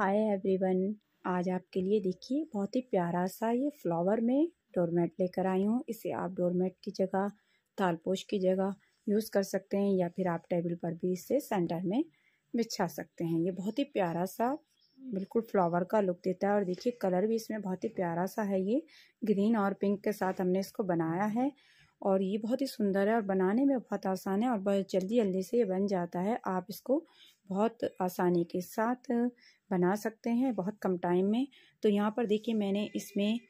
hi everyone आज आपके लिए देखिए बहुत ही प्यारा सा ये फ्लावर में डोरमेट लेकर आई हूँ इसे आप डोरमेट की जगह तालपोश की जगह यूज़ कर सकते हैं या फिर आप टेबल पर भी इसे सेंटर में बिछा सकते हैं ये बहुत ही प्यारा सा बिल्कुल फ्लावर का लुक देता है और देखिए कलर भी इसमें बहुत ही प्यारा सा है ये ग्रीन और पिंक के साथ हमने इसको बनाया है और ये बहुत ही सुंदर है और बनाने में बहुत आसान है और बहुत जल्दी जल्दी से ये बन जाता है आप इसको बहुत आसानी के साथ बना सकते हैं बहुत कम टाइम में तो यहाँ पर देखिए मैंने इसमें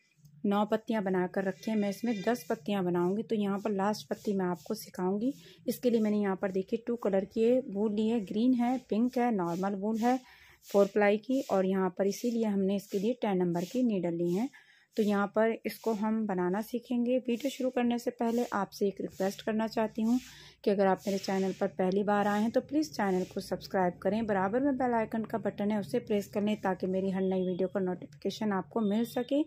नौ पत्तियाँ बना कर रखी हैं मैं इसमें दस पत्तियाँ बनाऊँगी तो यहाँ पर लास्ट पत्ती मैं आपको सिखाऊंगी इसके लिए मैंने यहाँ पर देखिए टू कलर की वूल ली है ग्रीन है पिंक है नॉर्मल वूल है फोर प्लाई की और यहाँ पर इसीलिए हमने इसके लिए टेन नंबर की नीडल ली हैं तो यहाँ पर इसको हम बनाना सीखेंगे वीडियो शुरू करने से पहले आपसे एक रिक्वेस्ट करना चाहती हूँ कि अगर आप मेरे चैनल पर पहली बार आए हैं तो प्लीज़ चैनल को सब्सक्राइब करें बराबर में बेल आइकन का बटन है उसे प्रेस कर लें ताकि मेरी हर नई वीडियो का नोटिफिकेशन आपको मिल सके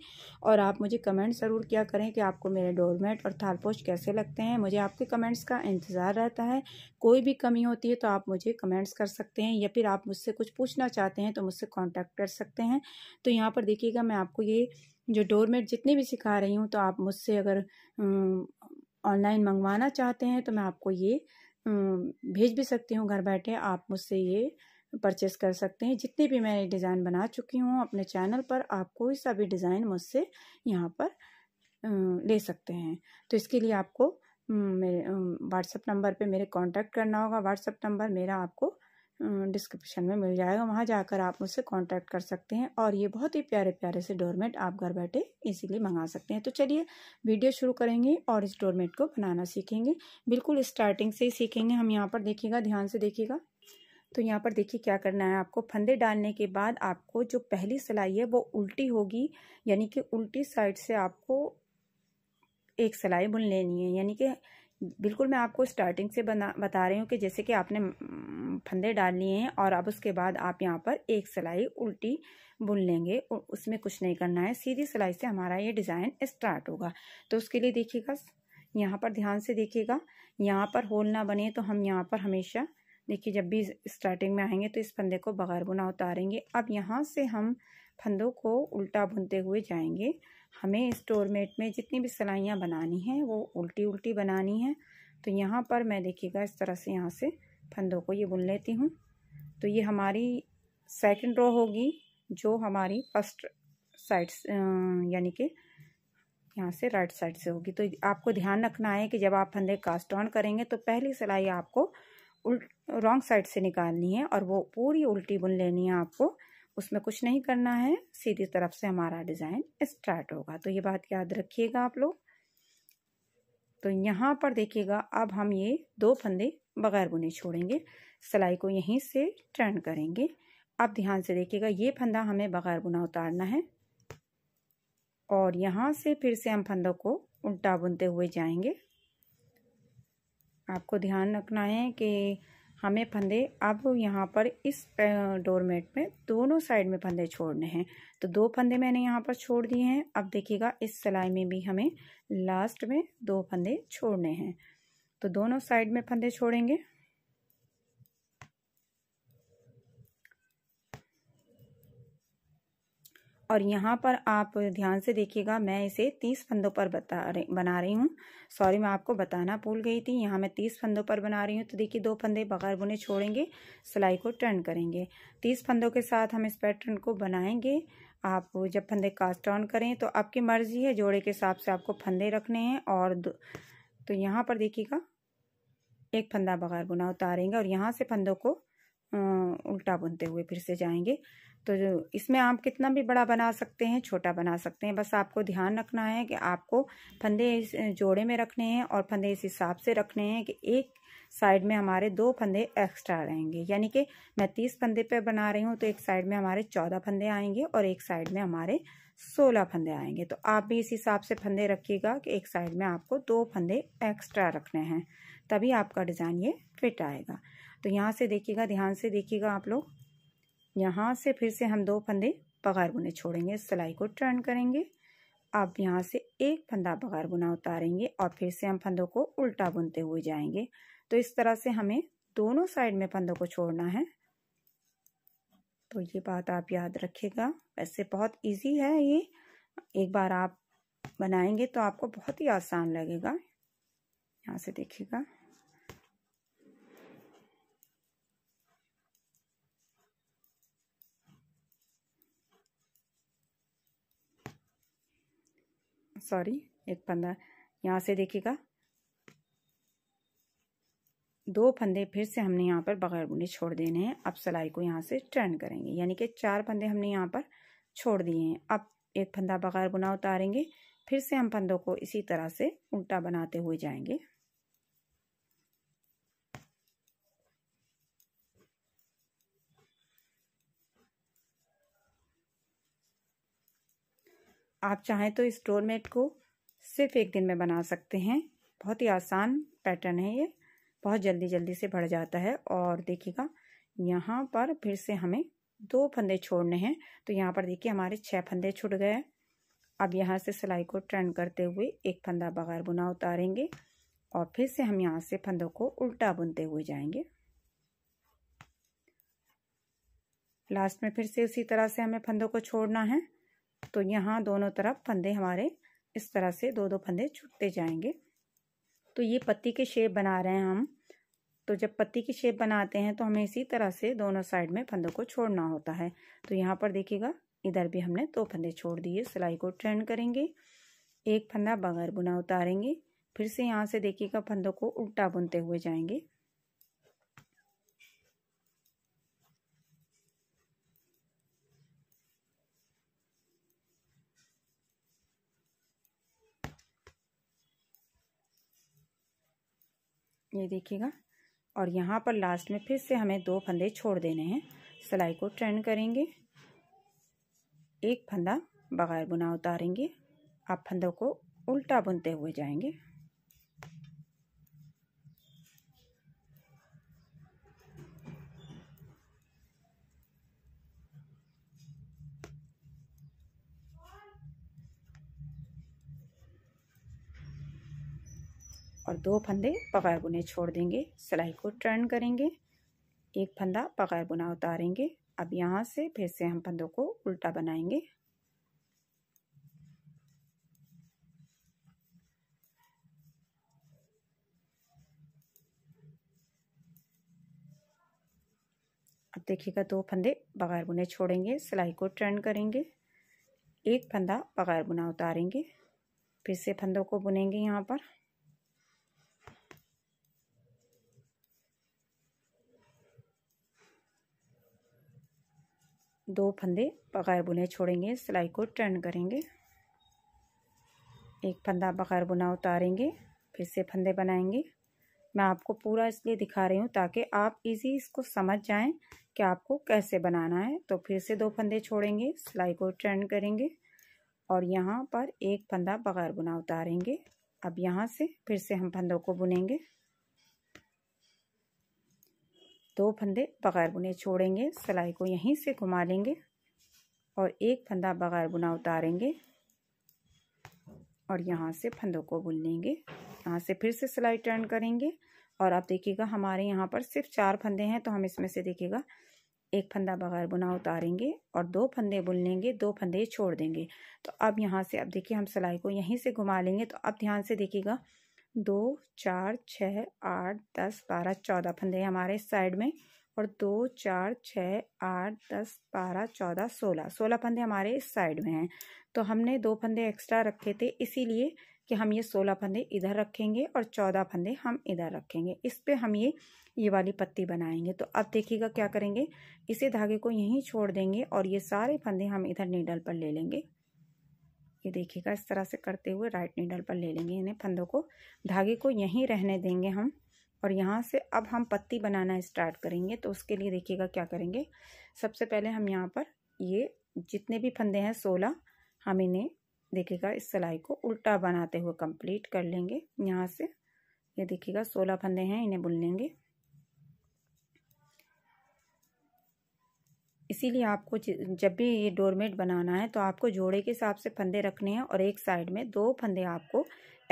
और आप मुझे कमेंट ज़रूर किया करें कि आपको मेरे डोरमेट और थालपोस्ट कैसे लगते हैं मुझे आपके कमेंट्स का इंतज़ार रहता है कोई भी कमी होती है तो आप मुझे कमेंट्स कर सकते हैं या फिर आप मुझसे कुछ पूछना चाहते हैं तो मुझसे कॉन्टैक्ट कर सकते हैं तो यहाँ पर देखिएगा मैं आपको ये जो डोरमेट जितने भी सिखा रही हूँ तो आप मुझसे अगर ऑनलाइन मंगवाना चाहते हैं तो मैं आपको ये भेज भी सकती हूँ घर बैठे आप मुझसे ये परचेस कर सकते हैं जितने भी मैं डिज़ाइन बना चुकी हूँ अपने चैनल पर आप कोई सा भी डिज़ाइन मुझसे यहाँ पर ले सकते हैं तो इसके लिए आपको मेरे व्हाट्सएप नंबर पे मेरे कांटेक्ट करना होगा व्हाट्सएप नंबर मेरा आपको डिस्क्रिप्शन में मिल जाएगा वहाँ जाकर आप मुझसे कांटेक्ट कर सकते हैं और ये बहुत ही प्यारे प्यारे से डोरमेट आप घर बैठे इजीली मंगा सकते हैं तो चलिए वीडियो शुरू करेंगे और इस डोरमेट को बनाना सीखेंगे बिल्कुल स्टार्टिंग से ही सीखेंगे हम यहाँ पर देखिएगा ध्यान से देखिएगा तो यहाँ पर देखिए क्या करना है आपको फंदे डालने के बाद आपको जो पहली सिलाई है वो उल्टी होगी यानी कि उल्टी साइड से आपको एक सिलाई बुन लेनी है यानी कि बिल्कुल मैं आपको स्टार्टिंग से बना बता रही हूँ कि जैसे कि आपने हम्म, फंदे डाल लिए हैं और अब उसके बाद आप यहाँ पर एक सिलाई उल्टी बुन लेंगे और उसमें कुछ नहीं करना है सीधी सिलाई से हमारा ये डिज़ाइन स्टार्ट होगा तो उसके लिए देखिएगा यहाँ पर ध्यान से देखिएगा यहाँ पर होल ना बने तो हम यहाँ पर हमेशा देखिए जब भी स्टार्टिंग में आएंगे तो इस फंदे को बगैर बुना उतारेंगे अब यहाँ से हम फंदों को उल्टा बुनते हुए जाएंगे हमें स्टोरमेट में जितनी भी सिलाइयाँ बनानी हैं वो उल्टी उल्टी बनानी है तो यहाँ पर मैं देखिएगा इस तरह से यहाँ से फंदों को ये बुन लेती हूँ तो ये हमारी सेकंड रो होगी जो हमारी फर्स्ट साइड यानी कि यहाँ से राइट साइड से होगी तो आपको ध्यान रखना है कि जब आप फंदे कास्ट ऑन करेंगे तो पहली सिलाई आपको उल्ट रॉन्ग साइड से निकालनी है और वो पूरी उल्टी बुन लेनी है आपको उसमें कुछ नहीं करना है सीधी तरफ से हमारा डिज़ाइन स्टार्ट होगा तो ये बात याद रखिएगा आप लोग तो यहाँ पर देखिएगा अब हम ये दो फंदे बगैर बुने छोड़ेंगे सिलाई को यहीं से टर्न करेंगे अब ध्यान से देखिएगा ये फंदा हमें बगैर बुना उतारना है और यहाँ से फिर से हम फंदों को उल्टा बुनते हुए जाएंगे आपको ध्यान रखना है कि हमें फंदे अब यहाँ पर इस डोरमेट में दोनों साइड में फंदे छोड़ने हैं तो दो फंदे मैंने यहाँ पर छोड़ दिए हैं अब देखिएगा इस सिलाई में भी हमें लास्ट में दो फंदे छोड़ने हैं तो दोनों साइड में फंदे छोड़ेंगे और यहाँ पर आप ध्यान से देखिएगा मैं इसे तीस फंदों पर बता रही बना रही हूँ सॉरी मैं आपको बताना भूल गई थी यहाँ मैं तीस फंदों पर बना रही हूँ तो देखिए दो फंदे बगैर बुने छोड़ेंगे सिलाई को टर्न करेंगे तीस फंदों के साथ हम इस पैटर्न को बनाएंगे आप जब फंदे कास्ट ऑन करें तो आपकी मर्जी है जोड़े के हिसाब से आपको फंदे रखने हैं और तो यहाँ पर देखिएगा एक फंदा बगैर बुना उतारेंगे और यहाँ से फंदों को उल्टा बुनते हुए फिर से जाएंगे तो इसमें आप कितना भी बड़ा बना सकते हैं छोटा बना सकते हैं बस आपको ध्यान रखना है कि आपको फंदे इस जोड़े में रखने हैं और फंदे इस हिसाब से रखने हैं कि एक साइड में हमारे दो फंदे एक्स्ट्रा रहेंगे यानी कि मैं तीस फंदे पर बना रही हूँ तो एक साइड में हमारे चौदह फंदे आएंगे और एक साइड में हमारे सोलह फंदे आएंगे तो आप भी इस हिसाब से फंदे रखिएगा कि एक साइड में आपको दो फंदे एक्स्ट्रा रखने हैं तभी आपका डिज़ाइन ये फिट आएगा तो यहाँ से देखिएगा ध्यान से देखिएगा आप लोग यहाँ से फिर से हम दो फंदे बघार बुने छोड़ेंगे सिलाई को टर्न करेंगे अब यहाँ से एक फंदा बघार बुना उतारेंगे और फिर से हम फंदों को उल्टा बुनते हुए जाएंगे तो इस तरह से हमें दोनों साइड में फंदों को छोड़ना है तो ये बात आप याद रखिएगा वैसे बहुत इजी है ये एक बार आप बनाएंगे तो आपको बहुत ही आसान लगेगा यहाँ से देखिएगा सॉरी एक फंदा यहाँ से देखिएगा दो फंदे फिर से हमने यहाँ पर बगैर बुने छोड़ देने हैं अब सिलाई को यहाँ से टर्न करेंगे यानी कि चार फंदे हमने यहाँ पर छोड़ दिए हैं अब एक फंदा बगैर बुना उतारेंगे फिर से हम फंदों को इसी तरह से उल्टा बनाते हुए जाएंगे आप चाहें तो इस डोरमेट को सिर्फ एक दिन में बना सकते हैं बहुत ही आसान पैटर्न है ये बहुत जल्दी जल्दी से बढ़ जाता है और देखिएगा यहाँ पर फिर से हमें दो फंदे छोड़ने हैं तो यहाँ पर देखिए हमारे छः फंदे छुट गए अब यहाँ से सिलाई को ट्रेंड करते हुए एक फंदा बगैर बुना उतारेंगे और फिर से हम यहाँ से फंदों को उल्टा बुनते हुए जाएंगे लास्ट में फिर से उसी तरह से हमें फंदों को छोड़ना है तो यहाँ दोनों तरफ फंदे हमारे इस तरह से दो दो फंदे छूटते जाएंगे तो ये पत्ती के शेप बना रहे हैं हम तो जब पत्ती की शेप बनाते हैं तो हमें इसी तरह से दोनों साइड में फंदों को छोड़ना होता है तो यहाँ पर देखिएगा इधर भी हमने दो फंदे छोड़ दिए सिलाई को ट्रेंड करेंगे एक फंदा बगैर बुना उतारेंगे फिर से यहाँ से देखिएगा फंदों को उल्टा बुनते हुए जाएंगे ये देखिएगा और यहाँ पर लास्ट में फिर से हमें दो फंदे छोड़ देने हैं सिलाई को ट्रेंड करेंगे एक फंदा बगैर बुना उतारेंगे आप फंदों को उल्टा बुनते हुए जाएंगे और दो फंदे बगैर बुने छोड़ देंगे सिलाई को टर्न करेंगे एक फंदा बगैर बुना उतारेंगे अब यहाँ से फिर से हम फंदों को उल्टा बनाएंगे अब देखिएगा दो फंदे बगैर बुने छोड़ेंगे सिलाई को टर्न करेंगे एक फंदा बगैर बुना उतारेंगे फिर से फंदों को बुनेंगे यहाँ पर दो फंदे बगैर बुने छोड़ेंगे सिलाई को टर्न करेंगे एक फंदा बगैर बुना उतारेंगे फिर से फंदे बनाएंगे मैं आपको पूरा इसलिए दिखा रही हूँ ताकि आप इजी इसको समझ जाएं कि आपको कैसे बनाना है तो फिर से दो फंदे छोड़ेंगे सिलाई को टर्न करेंगे और यहाँ पर एक फंदा बगैर बुना उतारेंगे अब यहाँ से फिर से हम फंदों को बुनेंगे दो फंदे बगैर बुने छोड़ेंगे सिलाई को यहीं से घुमा लेंगे और एक फंदा बगैर बुना उतारेंगे और यहाँ से फंदों को बुन लेंगे यहाँ से फिर से सिलाई टर्न करेंगे और आप देखिएगा हमारे यहाँ पर सिर्फ चार फंदे हैं तो हम इसमें से देखिएगा एक फंदा बगैर बुना उतारेंगे और दो फंदे बुन लेंगे दो फंदे छोड़ देंगे तो अब यहाँ से अब देखिए हम सिलाई को यहीं से घुमा लेंगे तो अब ध्यान से देखिएगा दो चार छः आठ दस बारह चौदह फंदे हमारे इस साइड में और दो चार छः आठ दस बारह चौदह सोलह सोलह फंदे हमारे इस साइड में हैं तो हमने दो फंदे एक्स्ट्रा रखे थे इसीलिए कि हम ये सोलह फंदे इधर रखेंगे और चौदह फंदे हम इधर रखेंगे इस पर हम ये ये वाली पत्ती बनाएंगे तो अब देखिएगा क्या करेंगे इसे धागे को यहीं छोड़ देंगे और ये सारे फंदे हम इधर नीडल पर ले लेंगे ये देखिएगा इस तरह से करते हुए राइट नीडल पर ले लेंगे इन्हें फंदों को धागे को यहीं रहने देंगे हम और यहाँ से अब हम पत्ती बनाना स्टार्ट करेंगे तो उसके लिए देखिएगा क्या करेंगे सबसे पहले हम यहाँ पर ये जितने भी फंदे हैं सोलह हम इन्हें देखिएगा इस सिलाई को उल्टा बनाते हुए कंप्लीट कर लेंगे यहाँ से ये देखिएगा सोलह फंदे हैं इन्हें बुन लेंगे इसीलिए आपको जब भी ये डोरमेट बनाना है तो आपको जोड़े के हिसाब से फंदे रखने हैं और एक साइड में दो फंदे आपको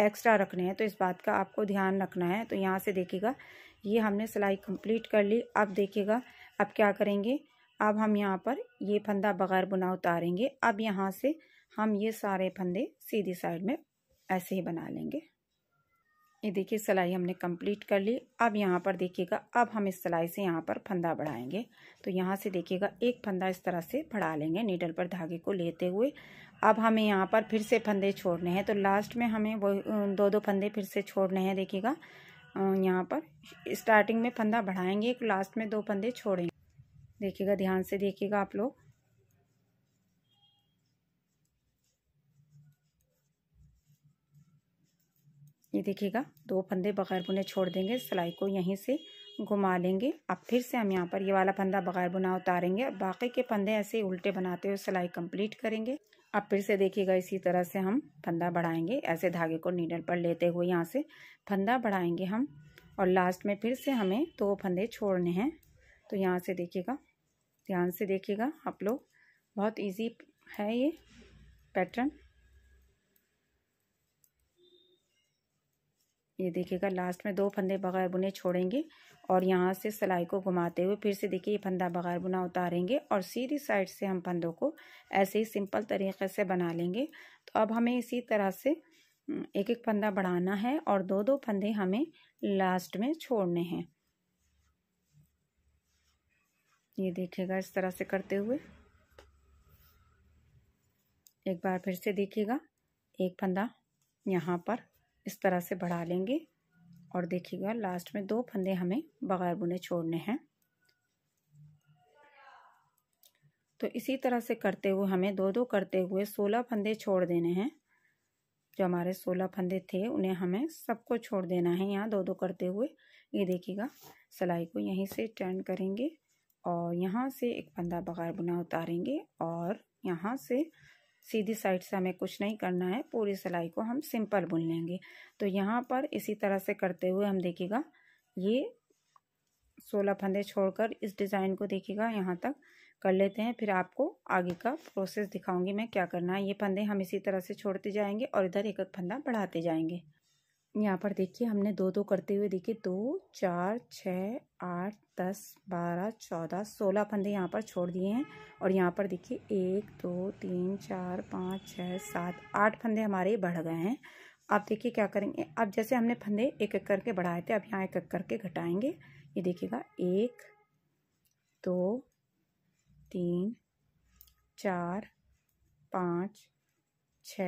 एक्स्ट्रा रखने हैं तो इस बात का आपको ध्यान रखना है तो यहाँ से देखिएगा ये हमने सिलाई कंप्लीट कर ली अब देखिएगा अब क्या करेंगे अब हम यहाँ पर ये फंदा बगैर बुना उतारेंगे अब यहाँ से हम ये सारे फंदे सीधी साइड में ऐसे ही बना लेंगे ये देखिए सिलाई हमने कंप्लीट कर ली अब यहाँ पर देखिएगा अब हम इस सिलाई से यहाँ पर फंदा बढ़ाएंगे तो यहाँ से देखिएगा एक फंदा इस तरह से बढ़ा लेंगे नीडल पर धागे को लेते हुए अब हमें यहाँ पर फिर से फंदे छोड़ने हैं तो लास्ट में हमें वो दो दो फंदे फिर से छोड़ने हैं देखिएगा यहाँ पर स्टार्टिंग में फंदा बढ़ाएंगे लास्ट में दो फंदे छोड़ेंगे देखिएगा ध्यान से देखिएगा आप लोग ये देखिएगा दो फंदे बगैर बुने छोड़ देंगे सिलाई को यहीं से घुमा लेंगे अब फिर से हम यहाँ पर ये वाला फंदा बगैर बुना उतारेंगे और बाकी के फंदे ऐसे उल्टे बनाते हुए सिलाई कंप्लीट करेंगे अब फिर से देखिएगा इसी तरह से हम फंदा बढ़ाएंगे ऐसे धागे को नीडल पर लेते हुए यहाँ से फंदा बढ़ाएंगे हम और लास्ट में फिर से हमें दो तो फंदे छोड़ने हैं तो यहाँ से देखिएगा ध्यान से देखिएगा आप लोग बहुत ईजी है ये पैटर्न ये देखिएगा लास्ट में दो फंदे बगैर बुने छोड़ेंगे और यहाँ से सिलाई को घुमाते हुए फिर से देखिए ये फंदा बगैर बुना उतारेंगे और सीधी साइड से हम फंदों को ऐसे ही सिंपल तरीके से बना लेंगे तो अब हमें इसी तरह से हम्म, एक एक फंदा बढ़ाना है और दो दो फंदे हमें लास्ट में छोड़ने हैं ये देखिएगा इस तरह से करते हुए एक बार फिर से देखिएगा एक फंदा यहाँ पर इस तरह से बढ़ा लेंगे और देखिएगा लास्ट में दो फंदे हमें बगैर बुने छोड़ने हैं तो इसी तरह से करते हुए हमें दो दो करते हुए सोलह फंदे छोड़ देने हैं जो हमारे सोलह फंदे थे उन्हें हमें सबको छोड़ देना है यहाँ दो दो करते हुए ये देखिएगा सिलाई को यहीं से टर्न करेंगे और यहाँ से एक फंदा बगैर बुना उतारेंगे और यहाँ से सीधी साइड से हमें कुछ नहीं करना है पूरी सिलाई को हम सिंपल बुन लेंगे तो यहाँ पर इसी तरह से करते हुए हम देखिएगा ये सोलह फंदे छोड़कर इस डिज़ाइन को देखिएगा यहाँ तक कर लेते हैं फिर आपको आगे का प्रोसेस दिखाऊंगी मैं क्या करना है ये फंदे हम इसी तरह से छोड़ते जाएंगे और इधर एक एक फंदा बढ़ाते जाएंगे यहाँ पर देखिए हमने दो दो करते हुए देखिए दो चार छः आठ दस बारह चौदह सोलह फंदे यहाँ पर छोड़ दिए हैं और यहाँ पर देखिए एक दो तीन चार पाँच छः सात आठ फंदे हमारे बढ़ गए हैं अब देखिए क्या करेंगे अब जैसे हमने फंदे एक एक करके बढ़ाए थे अब यहाँ एक एक करके घटाएंगे ये देखिएगा एक दो तीन चार पाँच छ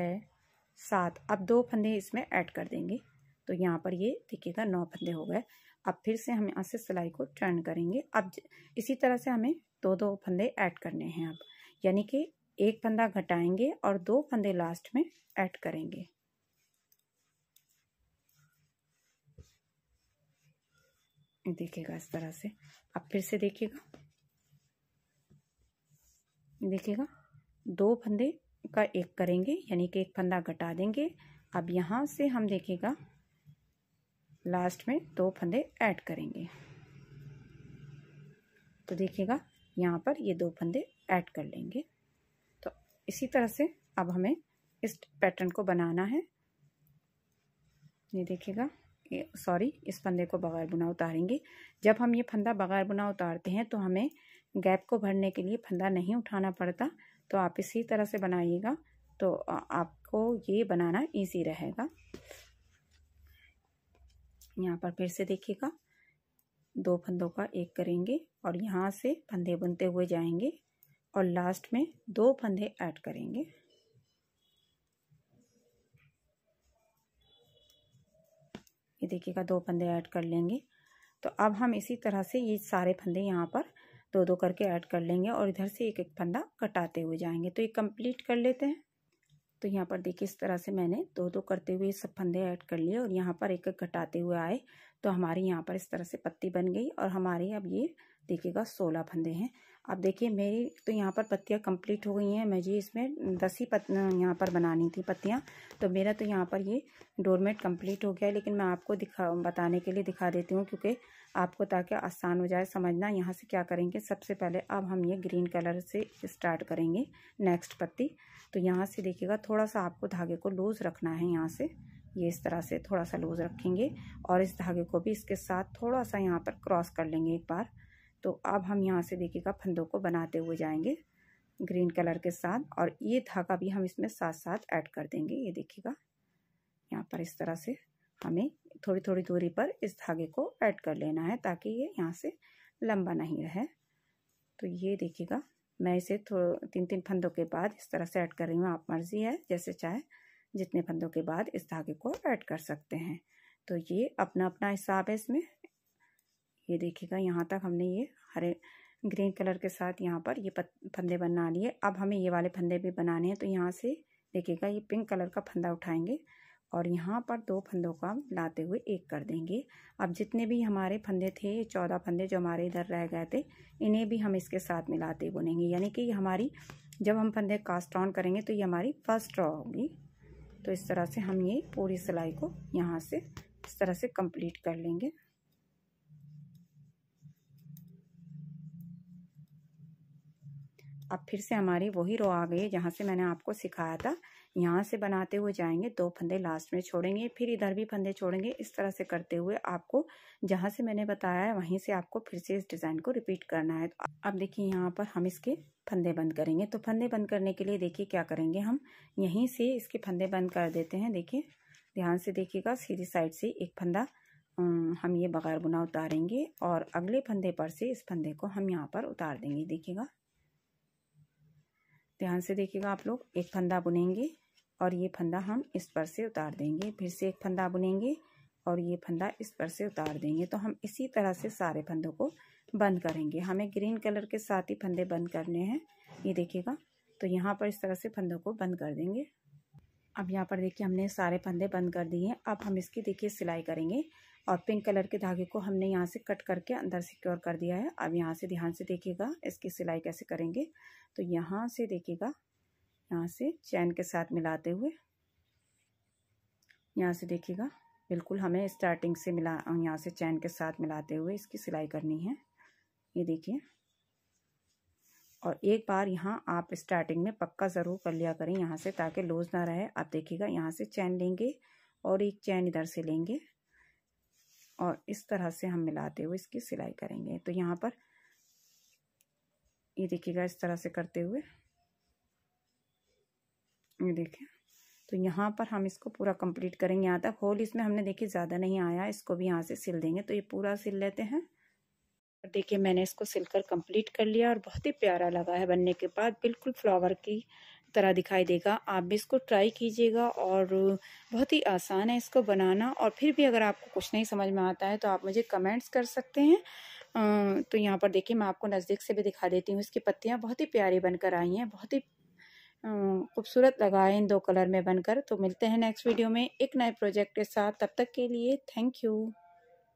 सात अब दो फंदे इसमें ऐड कर देंगे तो यहाँ पर ये देखिएगा नौ फंदे हो गए अब फिर से हम यहाँ से सिलाई को टर्न करेंगे अब इसी तरह से हमें दो दो फंदे ऐड करने हैं अब यानी कि एक फंदा घटाएंगे और दो फंदे लास्ट में ऐड करेंगे देखिएगा इस तरह से अब फिर से देखिएगा देखिएगा दो फंदे का एक करेंगे यानी कि एक फंदा घटा देंगे अब यहाँ से हम देखिएगा लास्ट में दो फंदे ऐड करेंगे तो देखिएगा यहाँ पर ये दो फंदे ऐड कर लेंगे तो इसी तरह से अब हमें इस पैटर्न को बनाना है ये देखिएगा सॉरी इस फंदे को बगैर बुना उतारेंगे जब हम ये फंदा बगैर बुना उतारते हैं तो हमें गैप को भरने के लिए फंदा नहीं उठाना पड़ता तो आप इसी तरह से बनाइएगा तो आपको ये बनाना ईजी रहेगा यहाँ पर फिर से देखिएगा दो फंदों का एक करेंगे और यहाँ से फंदे बुनते हुए जाएंगे और लास्ट में दो फंदे ऐड करेंगे ये देखिएगा दो फंदे ऐड कर लेंगे तो अब हम इसी तरह से ये सारे फंदे यहाँ पर दो दो करके ऐड कर लेंगे और इधर से एक एक फंदा कटाते हुए जाएंगे तो ये कंप्लीट कर लेते हैं तो यहाँ पर देखिए इस तरह से मैंने दो दो करते हुए सब फंदे ऐड कर लिए और यहाँ पर एक एक घटाते हुए आए तो हमारे यहाँ पर इस तरह से पत्ती बन गई और हमारे अब ये देखिएगा सोलह फंदे हैं अब देखिए मेरी तो यहाँ पर पत्तियाँ कंप्लीट हो गई हैं मैं जी इसमें दस ही पत यहाँ पर बनानी थी पत्तियाँ तो मेरा तो यहाँ पर ये डोरमेट कंप्लीट हो गया है लेकिन मैं आपको दिखा बताने के लिए दिखा देती हूँ क्योंकि आपको ताकि आसान हो जाए समझना यहाँ से क्या करेंगे सबसे पहले अब हम ये ग्रीन कलर से स्टार्ट करेंगे नेक्स्ट पत्ती तो यहाँ से देखिएगा थोड़ा सा आपको धागे को लूज़ रखना है यहाँ से ये इस तरह से थोड़ा सा लूज़ रखेंगे और इस धागे को भी इसके साथ थोड़ा सा यहाँ पर क्रॉस कर लेंगे एक बार तो अब हम यहाँ से देखिएगा फंदों को बनाते हुए जाएंगे ग्रीन कलर के साथ और ये धागा भी हम इसमें साथ साथ ऐड कर देंगे ये देखिएगा यहाँ पर इस तरह से हमें थोड़ी थोड़ी दूरी पर इस धागे को ऐड कर लेना है ताकि ये यहाँ से लंबा नहीं रहे तो ये देखिएगा मैं इसे थोड़ा तीन तीन फंदों के बाद इस तरह से ऐड कर रही हूँ आप मर्ज़ी है जैसे चाहे जितने फंदों के बाद इस धागे को ऐड कर सकते हैं तो ये अपना अपना हिसाब है इसमें ये देखिएगा यहाँ तक हमने ये हरे ग्रीन कलर के साथ यहाँ पर ये फंदे बना लिए अब हमें ये वाले फंदे भी बनाने हैं तो यहाँ से देखिएगा ये पिंक कलर का फंदा उठाएंगे और यहाँ पर दो फंदों को हम लाते हुए एक कर देंगे अब जितने भी हमारे फंदे थे चौदह फंदे जो हमारे इधर रह गए थे इन्हें भी हम इसके साथ मिलाते बुनेंगे यानी कि हमारी जब हम फंदे कास्ट ऑन करेंगे तो ये हमारी फर्स्ट रॉ होगी तो इस तरह से हम ये पूरी सिलाई को यहाँ से इस तरह से कंप्लीट कर लेंगे अब फिर से हमारी वही रो आ गई है जहाँ से मैंने आपको सिखाया था यहाँ से बनाते हुए जाएंगे दो फंदे लास्ट में छोड़ेंगे फिर इधर भी फंदे छोड़ेंगे इस तरह से करते हुए आपको जहाँ से मैंने बताया है वहीं से आपको फिर से इस डिज़ाइन को रिपीट करना है तो अब देखिए यहाँ पर हम इसके फंदे बंद करेंगे तो फंदे बंद करने के लिए देखिए क्या करेंगे हम यहीं से इसके फंदे बंद कर देते हैं देखिए ध्यान से देखिएगा सीधी साइड से एक फंदा हम ये बगैर बुना उतारेंगे और अगले फंदे पर से इस फंदे को हम यहाँ पर उतार देंगे देखिएगा ध्यान से देखिएगा आप लोग एक फंदा बुनेंगे और ये फंदा हम इस पर से उतार देंगे फिर से एक फंदा बुनेंगे और ये फंदा इस पर से उतार देंगे तो हम इसी तरह से सारे फंदों को बंद करेंगे हमें ग्रीन कलर के साथ ही फंदे बंद करने हैं ये देखिएगा तो यहाँ पर इस तरह से फंदों को बंद कर देंगे अब यहाँ पर देखिए हमने सारे फंदे बंद कर दिए हैं अब हम इसकी देखिए सिलाई करेंगे और पिंक कलर के धागे को हमने यहाँ से कट करके अंदर सिक्योर कर दिया है अब यहाँ से ध्यान से देखिएगा इसकी सिलाई कैसे करेंगे तो यहाँ से देखिएगा यहाँ से चैन के साथ मिलाते हुए यहाँ से देखिएगा बिल्कुल हमें स्टार्टिंग से मिला यहाँ से चैन के साथ मिलाते हुए इसकी सिलाई करनी है ये देखिए और एक बार यहाँ आप स्टार्टिंग में पक्का ज़रूर कर लिया करें यहाँ से ताकि लूज ना रहे आप देखिएगा यहाँ से चैन लेंगे और एक चैन इधर से लेंगे और इस तरह से हम मिलाते हुए इसकी सिलाई करेंगे तो यहाँ पर ये देखिएगा इस तरह से करते हुए ये देखें तो यहाँ पर हम इसको पूरा कंप्लीट करेंगे यहाँ तक होल इसमें हमने देखिए ज़्यादा नहीं आया इसको भी यहाँ से सिल देंगे तो ये पूरा सिल लेते हैं और देखिए मैंने इसको सिलकर कंप्लीट कर लिया और बहुत ही प्यारा लगा है बनने के बाद बिल्कुल फ्लावर की तरह दिखाई देगा आप भी इसको ट्राई कीजिएगा और बहुत ही आसान है इसको बनाना और फिर भी अगर आपको कुछ नहीं समझ में आता है तो आप मुझे कमेंट्स कर सकते हैं तो यहाँ पर देखिए मैं आपको नज़दीक से भी दिखा देती हूँ इसकी पत्तियाँ बहुत ही प्यारी बनकर आई हैं बहुत ही खूबसूरत लगा है इन दो कलर में बनकर तो मिलते हैं नेक्स्ट वीडियो में एक नए प्रोजेक्ट के साथ तब तक के लिए थैंक यू